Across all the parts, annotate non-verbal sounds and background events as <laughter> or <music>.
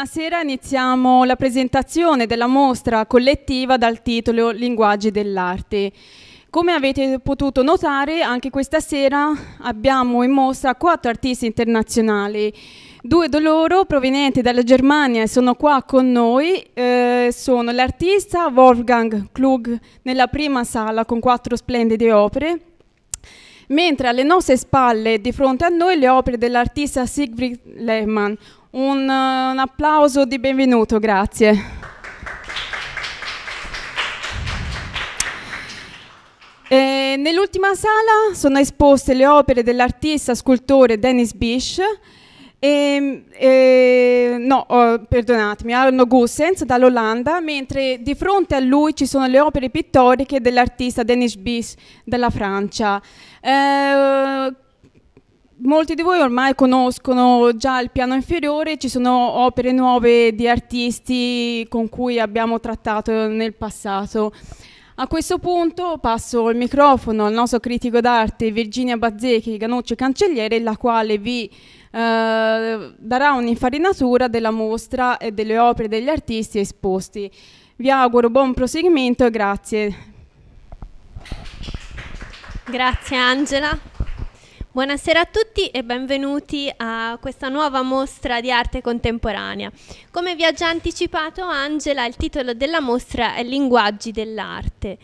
Buonasera, iniziamo la presentazione della mostra collettiva dal titolo Linguaggi dell'arte. Come avete potuto notare, anche questa sera abbiamo in mostra quattro artisti internazionali. Due di loro provenienti dalla Germania e sono qua con noi, eh, sono l'artista Wolfgang Klug nella prima sala con quattro splendide opere, mentre alle nostre spalle di fronte a noi le opere dell'artista Siegfried Lehmann, un, eh, un applauso di benvenuto, grazie. E nell'ultima sala sono esposte le opere dell'artista scultore Dennis Bisch e, e, no, oh, perdonatemi, Arno Gussens dall'Olanda, mentre di fronte a lui ci sono le opere pittoriche dell'artista Denis Bis dalla Francia. Eh, molti di voi ormai conoscono già il piano inferiore, ci sono opere nuove di artisti con cui abbiamo trattato nel passato. A questo punto passo il microfono al nostro critico d'arte Virginia Bazzecchi, Ganucci Cancelliere, la quale vi eh, darà un'infarinatura della mostra e delle opere degli artisti esposti. Vi auguro buon proseguimento e grazie. Grazie Angela. Buonasera a tutti e benvenuti a questa nuova mostra di arte contemporanea. Come vi ha già anticipato Angela, il titolo della mostra è Linguaggi dell'arte.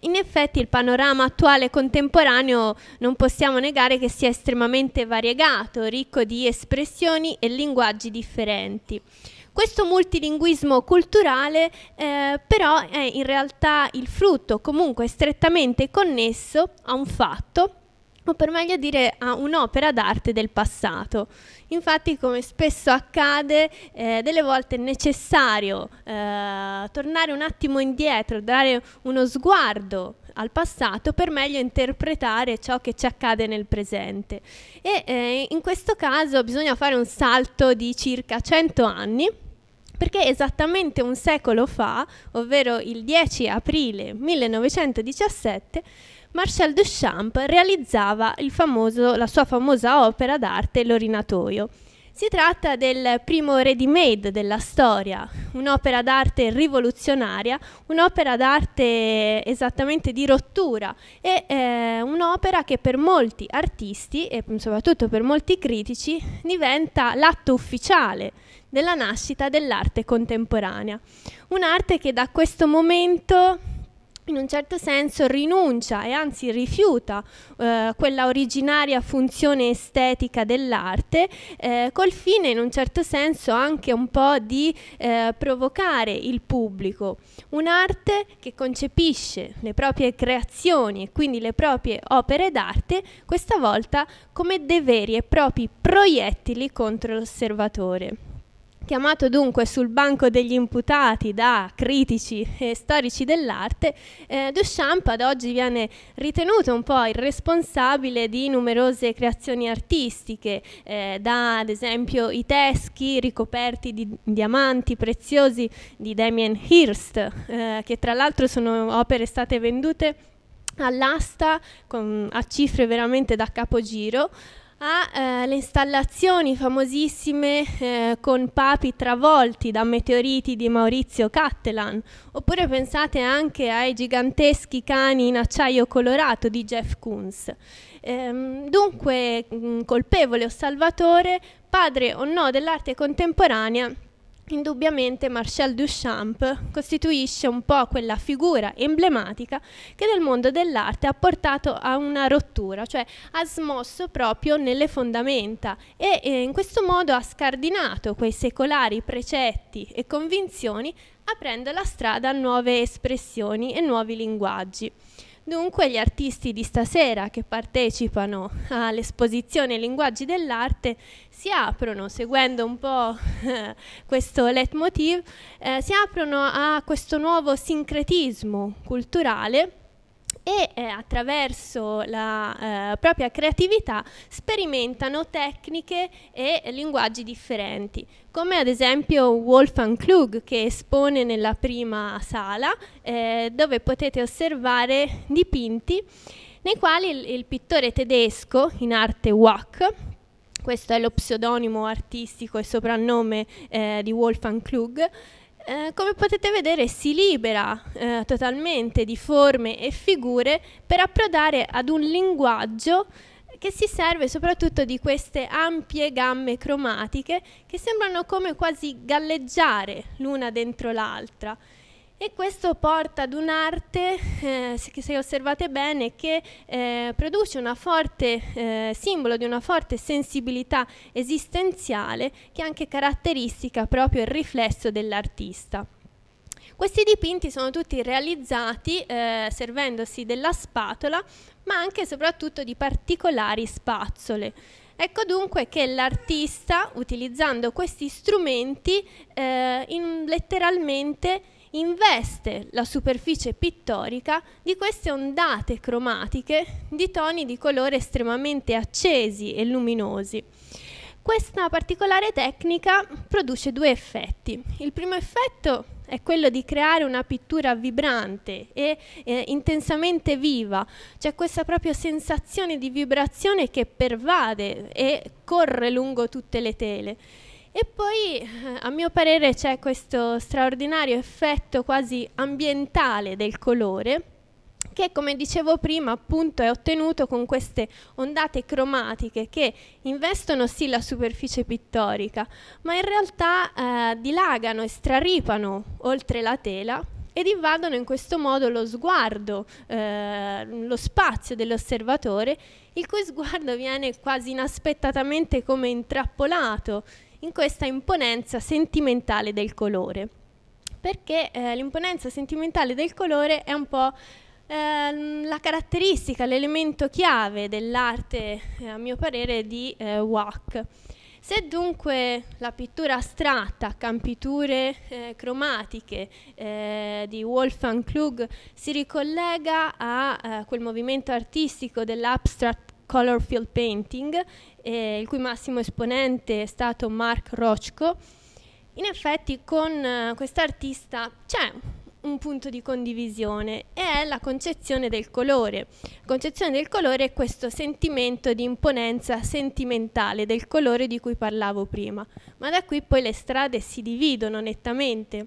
in effetti il panorama attuale contemporaneo non possiamo negare che sia estremamente variegato, ricco di espressioni e linguaggi differenti. Questo multilinguismo culturale eh, però è in realtà il frutto comunque strettamente connesso a un fatto o per meglio dire a un'opera d'arte del passato. Infatti, come spesso accade, eh, delle volte è necessario eh, tornare un attimo indietro, dare uno sguardo al passato per meglio interpretare ciò che ci accade nel presente. E eh, in questo caso bisogna fare un salto di circa 100 anni perché esattamente un secolo fa, ovvero il 10 aprile 1917, Marcel Duchamp realizzava famoso, la sua famosa opera d'arte L'Orinatoio. Si tratta del primo ready-made della storia, un'opera d'arte rivoluzionaria, un'opera d'arte esattamente di rottura e eh, un'opera che per molti artisti e soprattutto per molti critici diventa l'atto ufficiale della nascita dell'arte contemporanea. Un'arte che da questo momento in un certo senso rinuncia e anzi rifiuta eh, quella originaria funzione estetica dell'arte eh, col fine in un certo senso anche un po' di eh, provocare il pubblico. Un'arte che concepisce le proprie creazioni e quindi le proprie opere d'arte questa volta come dei veri e propri proiettili contro l'osservatore. Chiamato dunque sul banco degli imputati da critici e storici dell'arte, eh, Duchamp ad oggi viene ritenuto un po' il responsabile di numerose creazioni artistiche, eh, da ad esempio i teschi ricoperti di diamanti preziosi di Damien Hirst, eh, che tra l'altro sono opere state vendute all'asta con, a cifre veramente da capogiro, alle eh, installazioni famosissime eh, con papi travolti da meteoriti di Maurizio Cattelan, oppure pensate anche ai giganteschi cani in acciaio colorato di Jeff Koons. Ehm, dunque, mm, colpevole o salvatore, padre o no dell'arte contemporanea, Indubbiamente Marcel Duchamp costituisce un po' quella figura emblematica che nel mondo dell'arte ha portato a una rottura, cioè ha smosso proprio nelle fondamenta e eh, in questo modo ha scardinato quei secolari precetti e convinzioni aprendo la strada a nuove espressioni e nuovi linguaggi. Dunque gli artisti di stasera che partecipano all'esposizione Linguaggi dell'arte si aprono, seguendo un po' <laughs> questo leitmotiv, eh, si aprono a questo nuovo sincretismo culturale e eh, attraverso la eh, propria creatività sperimentano tecniche e linguaggi differenti, come ad esempio Wolfgang Klug che espone nella prima sala eh, dove potete osservare dipinti nei quali il, il pittore tedesco in arte Wack questo è lo pseudonimo artistico e soprannome eh, di Wolfgang Klug, eh, come potete vedere si libera eh, totalmente di forme e figure per approdare ad un linguaggio che si serve soprattutto di queste ampie gamme cromatiche che sembrano come quasi galleggiare l'una dentro l'altra e questo porta ad un'arte, eh, se osservate bene, che eh, produce un forte eh, simbolo di una forte sensibilità esistenziale che è anche caratteristica proprio il riflesso dell'artista. Questi dipinti sono tutti realizzati eh, servendosi della spatola, ma anche e soprattutto di particolari spazzole. Ecco dunque che l'artista, utilizzando questi strumenti, eh, letteralmente investe la superficie pittorica di queste ondate cromatiche di toni di colore estremamente accesi e luminosi. Questa particolare tecnica produce due effetti. Il primo effetto è quello di creare una pittura vibrante e eh, intensamente viva, c'è cioè questa proprio sensazione di vibrazione che pervade e corre lungo tutte le tele. E poi, eh, a mio parere, c'è questo straordinario effetto quasi ambientale del colore, che come dicevo prima appunto è ottenuto con queste ondate cromatiche che investono sì la superficie pittorica, ma in realtà eh, dilagano e straripano oltre la tela ed invadono in questo modo lo sguardo, eh, lo spazio dell'osservatore, il cui sguardo viene quasi inaspettatamente come intrappolato in questa imponenza sentimentale del colore, perché eh, l'imponenza sentimentale del colore è un po' ehm, la caratteristica, l'elemento chiave dell'arte, eh, a mio parere, di eh, Wack. Se dunque la pittura astratta, campiture eh, cromatiche eh, di Wolfgang Klug si ricollega a eh, quel movimento artistico dell'abstract Color Field Painting, eh, il cui massimo esponente è stato Mark Rochko. In effetti con eh, quest'artista c'è un punto di condivisione e è la concezione del colore. La concezione del colore è questo sentimento di imponenza sentimentale del colore di cui parlavo prima, ma da qui poi le strade si dividono nettamente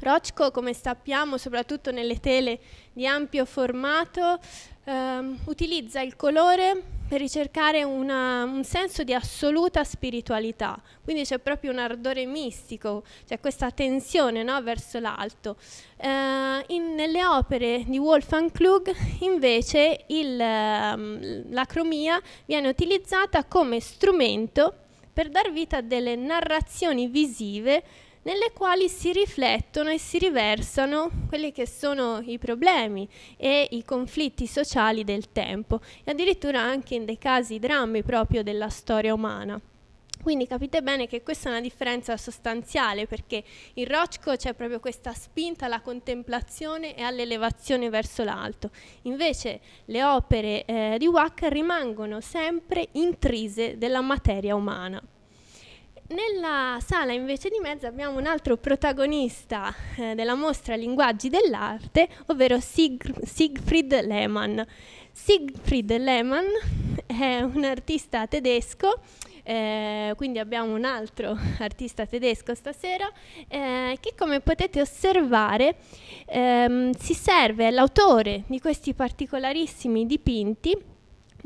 Rocco, come sappiamo, soprattutto nelle tele di ampio formato, ehm, utilizza il colore per ricercare una, un senso di assoluta spiritualità, quindi c'è proprio un ardore mistico, c'è cioè questa tensione no, verso l'alto. Eh, nelle opere di Wolfgang Klug invece il, ehm, la cromia viene utilizzata come strumento per dar vita a delle narrazioni visive nelle quali si riflettono e si riversano quelli che sono i problemi e i conflitti sociali del tempo e addirittura anche in dei casi drammi proprio della storia umana. Quindi capite bene che questa è una differenza sostanziale perché in Rochko c'è proprio questa spinta alla contemplazione e all'elevazione verso l'alto. Invece le opere eh, di Wack rimangono sempre intrise della materia umana. Nella sala invece di mezzo abbiamo un altro protagonista eh, della mostra Linguaggi dell'arte, ovvero Sig Siegfried Lehmann. Siegfried Lehmann <laughs> è un artista tedesco, eh, quindi abbiamo un altro <laughs> artista tedesco stasera, eh, che come potete osservare ehm, si serve, l'autore di questi particolarissimi dipinti,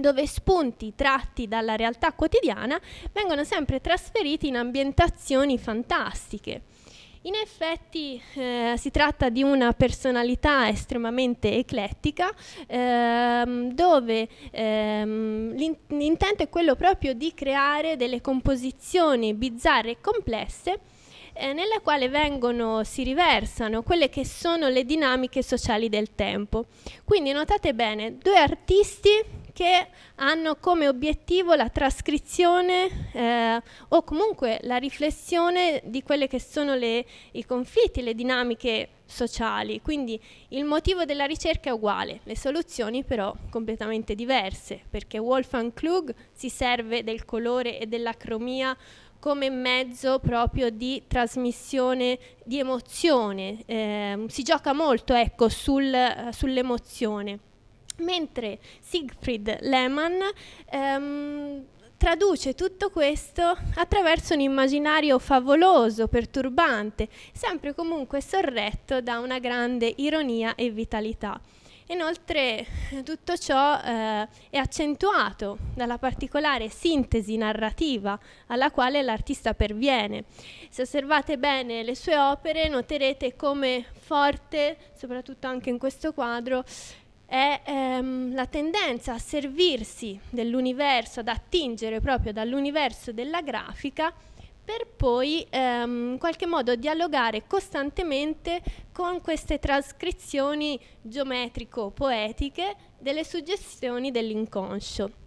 dove spunti tratti dalla realtà quotidiana vengono sempre trasferiti in ambientazioni fantastiche. In effetti eh, si tratta di una personalità estremamente eclettica ehm, dove ehm, l'intento è quello proprio di creare delle composizioni bizzarre e complesse eh, nella quale vengono, si riversano quelle che sono le dinamiche sociali del tempo. Quindi notate bene, due artisti che hanno come obiettivo la trascrizione eh, o comunque la riflessione di quelle che sono le, i conflitti, le dinamiche sociali. Quindi il motivo della ricerca è uguale, le soluzioni però completamente diverse, perché Wolfgang Klug si serve del colore e dell'acromia come mezzo proprio di trasmissione di emozione, eh, si gioca molto ecco, sul, eh, sull'emozione. Mentre Siegfried Lehmann ehm, traduce tutto questo attraverso un immaginario favoloso, perturbante, sempre comunque sorretto da una grande ironia e vitalità. Inoltre tutto ciò eh, è accentuato dalla particolare sintesi narrativa alla quale l'artista perviene. Se osservate bene le sue opere noterete come forte, soprattutto anche in questo quadro, è ehm, la tendenza a servirsi dell'universo, ad attingere proprio dall'universo della grafica per poi ehm, in qualche modo dialogare costantemente con queste trascrizioni geometrico-poetiche delle suggestioni dell'inconscio.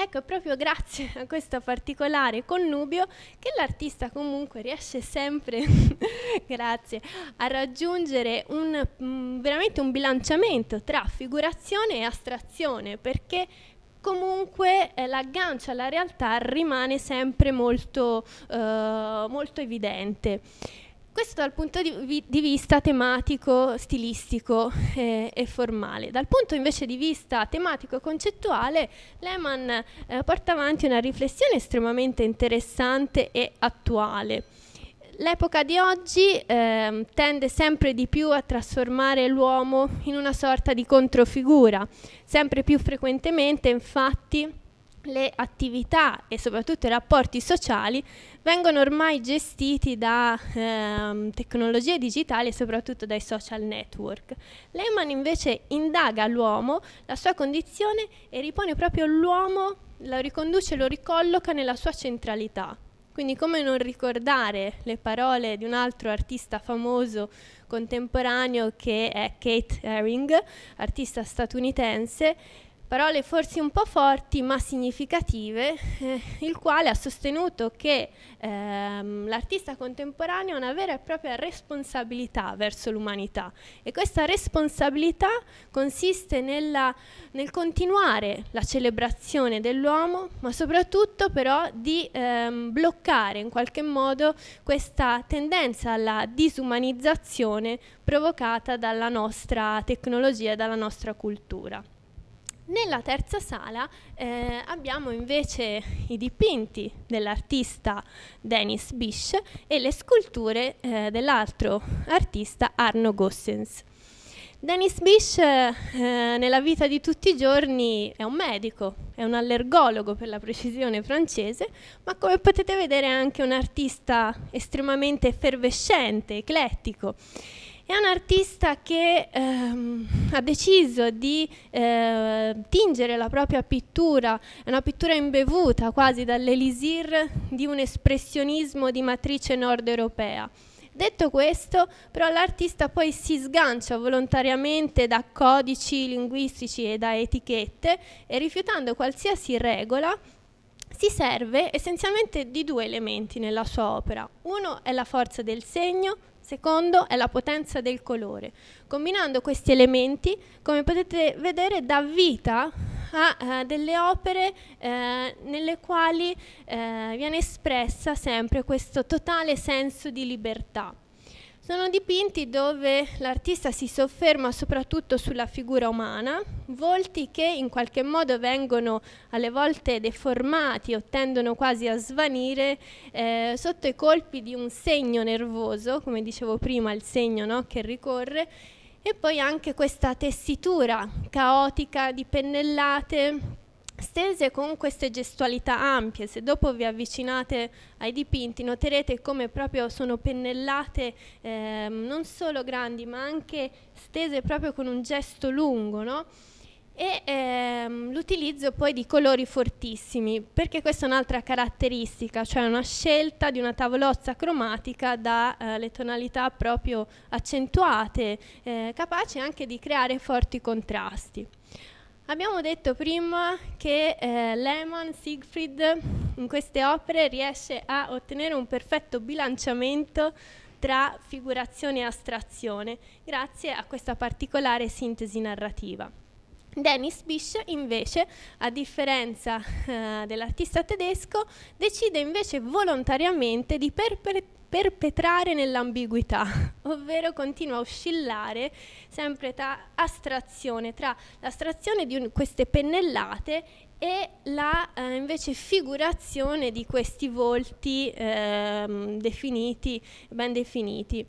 Ecco, è proprio grazie a questo particolare connubio che l'artista comunque riesce sempre <laughs> grazie, a raggiungere un, mh, mm, veramente un bilanciamento tra figurazione e astrazione, perché comunque eh, l'aggancio alla realtà rimane sempre molto, eh, molto evidente. Questo dal punto di, di vista tematico, stilistico eh, e formale. Dal punto invece di vista tematico e concettuale, Lehmann eh, porta avanti una riflessione estremamente interessante e attuale. L'epoca di oggi eh, tende sempre di più a trasformare l'uomo in una sorta di controfigura. Sempre più frequentemente, infatti, le attività e soprattutto i rapporti sociali vengono ormai gestiti da ehm, tecnologie digitali e soprattutto dai social network. Lehman invece indaga l'uomo, la sua condizione e ripone proprio l'uomo, lo riconduce, lo ricolloca nella sua centralità. Quindi come non ricordare le parole di un altro artista famoso contemporaneo che è Kate Herring, artista statunitense, parole forse un po' forti ma significative, eh, il quale ha sostenuto che ehm, l'artista contemporaneo ha una vera e propria responsabilità verso l'umanità e questa responsabilità consiste nella, nel continuare la celebrazione dell'uomo ma soprattutto però di ehm, bloccare in qualche modo questa tendenza alla disumanizzazione provocata dalla nostra tecnologia e dalla nostra cultura. Nella terza sala eh, abbiamo invece i dipinti dell'artista Denis Bisch e le sculture eh, dell'altro artista Arno Gossens. Dennis Bisch eh, nella vita di tutti i giorni è un medico, è un allergologo per la precisione francese, ma come potete vedere è anche un artista estremamente effervescente, eclettico. È un artista che ehm, ha deciso di eh, tingere la propria pittura, è una pittura imbevuta quasi dall'elisir di un espressionismo di matrice nord europea. Detto questo, però l'artista poi si sgancia volontariamente da codici linguistici e da etichette e rifiutando qualsiasi regola si serve essenzialmente di due elementi nella sua opera. Uno è la forza del segno, secondo è la potenza del colore. Combinando questi elementi, come potete vedere, dà vita a eh, delle opere eh, nelle quali eh, viene espressa sempre questo totale senso di libertà. Sono dipinti dove l'artista si sofferma soprattutto sulla figura umana, volti che in qualche modo vengono alle volte deformati o tendono quasi a svanire eh, sotto i colpi di un segno nervoso, come dicevo prima il segno no, che ricorre, e poi anche questa tessitura caotica di pennellate Stese con queste gestualità ampie, se dopo vi avvicinate ai dipinti noterete come proprio sono pennellate eh, non solo grandi ma anche stese proprio con un gesto lungo, no? e ehm, l'utilizzo poi di colori fortissimi, perché questa è un'altra caratteristica, cioè una scelta di una tavolozza cromatica dalle eh, tonalità proprio accentuate, eh, capace anche di creare forti contrasti. Abbiamo detto prima che eh, Lehmann, Siegfried, in queste opere riesce a ottenere un perfetto bilanciamento tra figurazione e astrazione, grazie a questa particolare sintesi narrativa. Dennis Bisch invece, a differenza eh, dell'artista tedesco, decide invece volontariamente di perpetrare perpetrare nell'ambiguità, <laughs> ovvero continua a oscillare sempre tra astrazione, tra l'astrazione di queste pennellate e la eh, invece figurazione di questi volti eh, definiti, ben definiti.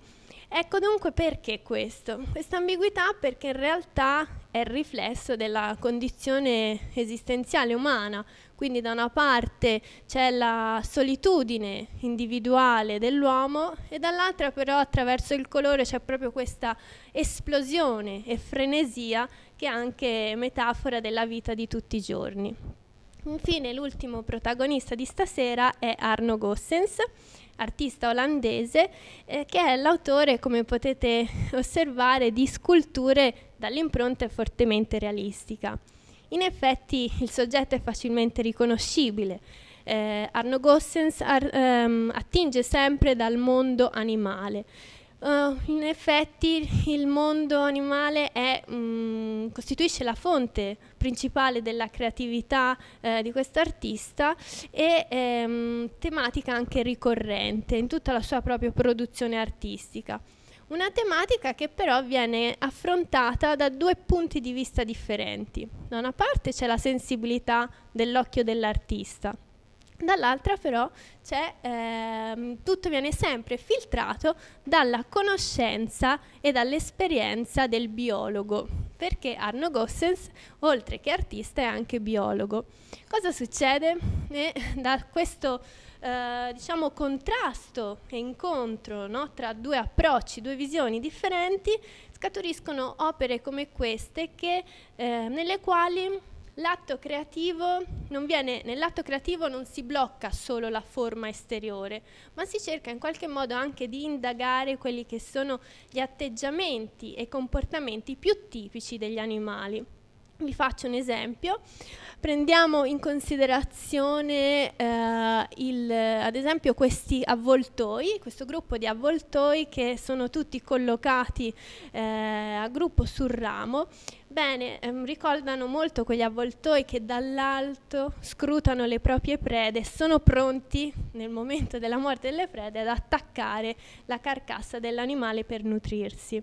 Ecco dunque perché questo? Questa ambiguità perché in realtà è il riflesso della condizione esistenziale umana, quindi da una parte c'è la solitudine individuale dell'uomo e dall'altra però attraverso il colore c'è proprio questa esplosione e frenesia che è anche metafora della vita di tutti i giorni. Infine l'ultimo protagonista di stasera è Arno Gossens, artista olandese, eh, che è l'autore, come potete <laughs> osservare, di sculture dall'impronta fortemente realistica. In effetti il soggetto è facilmente riconoscibile. Eh, Arno Gossens ar, ehm, attinge sempre dal mondo animale. Uh, in effetti il mondo animale è, mh, mm, costituisce la fonte principale della creatività eh, di artista e ehm, tematica anche ricorrente in tutta la sua propria produzione artistica. Una tematica che però viene affrontata da due punti di vista differenti. Da una parte c'è la sensibilità dell'occhio dell'artista, Dall'altra però ehm, tutto viene sempre filtrato dalla conoscenza e dall'esperienza del biologo, perché Arno Gossens, oltre che artista, è anche biologo. Cosa succede? Eh, da questo eh, diciamo, contrasto e incontro no, tra due approcci, due visioni differenti, scaturiscono opere come queste che, eh, nelle quali l'atto creativo non viene, nell'atto creativo non si blocca solo la forma esteriore, ma si cerca in qualche modo anche di indagare quelli che sono gli atteggiamenti e comportamenti più tipici degli animali. Vi faccio un esempio, prendiamo in considerazione eh, il, ad esempio questi avvoltoi, questo gruppo di avvoltoi che sono tutti collocati eh, a gruppo sul ramo Bene, ehm, ricordano molto quegli avvoltoi che dall'alto scrutano le proprie prede e sono pronti, nel momento della morte delle prede, ad attaccare la carcassa dell'animale per nutrirsi.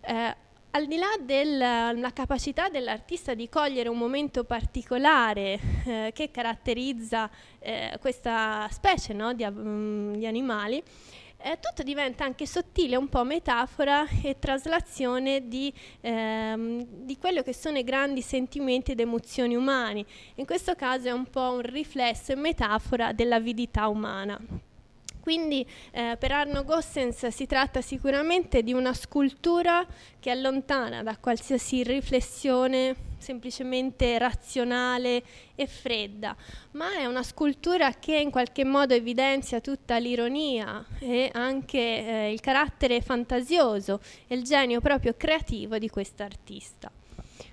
Eh, al di là della capacità dell'artista di cogliere un momento particolare eh, che caratterizza eh, questa specie no, di, um, di, animali, eh, tutto diventa anche sottile, un po' metafora e traslazione di, ehm, di quello che sono i grandi sentimenti ed emozioni umani. In questo caso è un po' un riflesso e metafora dell'avidità umana. Quindi eh, per Arno Gossens si tratta sicuramente di una scultura che allontana da qualsiasi riflessione semplicemente razionale e fredda, ma è una scultura che in qualche modo evidenzia tutta l'ironia e anche eh, il carattere fantasioso e il genio proprio creativo di quest'artista.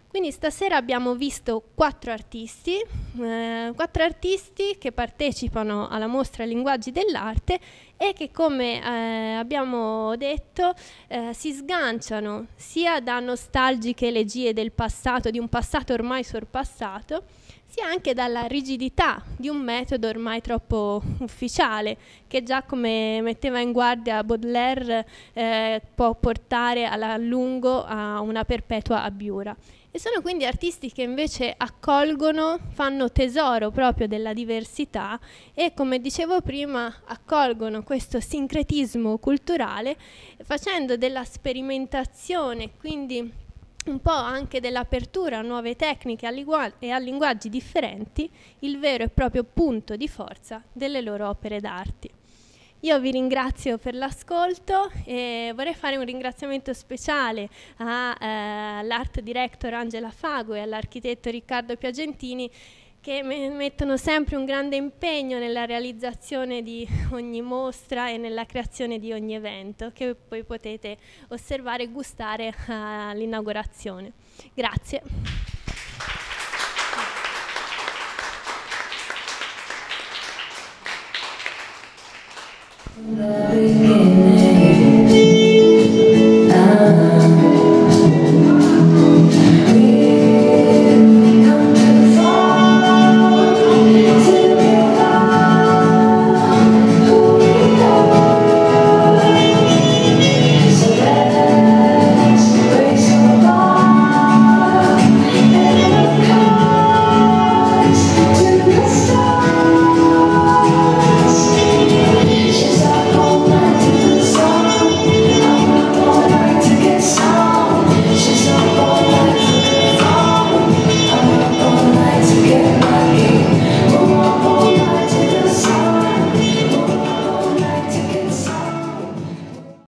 Quindi stasera abbiamo visto quattro artisti, eh, quattro artisti che partecipano alla mostra Linguaggi dell'arte e che come eh, abbiamo detto eh, si sganciano sia da nostalgiche elegie del passato, di un passato ormai sorpassato, sia anche dalla rigidità di un metodo ormai troppo ufficiale che già come metteva in guardia Baudelaire eh, può portare a lungo a una perpetua abbiura. E sono quindi artisti che invece accolgono, fanno tesoro proprio della diversità e come dicevo prima accolgono questo sincretismo culturale facendo della sperimentazione, quindi un po' anche dell'apertura a nuove tecniche e a linguaggi differenti, il vero e proprio punto di forza delle loro opere d'arte. Io vi ringrazio per l'ascolto e vorrei fare un ringraziamento speciale eh, all'art eh, director Angela Fago e all'architetto Riccardo Piagentini che mettono sempre un grande impegno nella realizzazione di ogni mostra e nella creazione di ogni evento che poi potete osservare e gustare all'inaugurazione. Grazie. The beginning.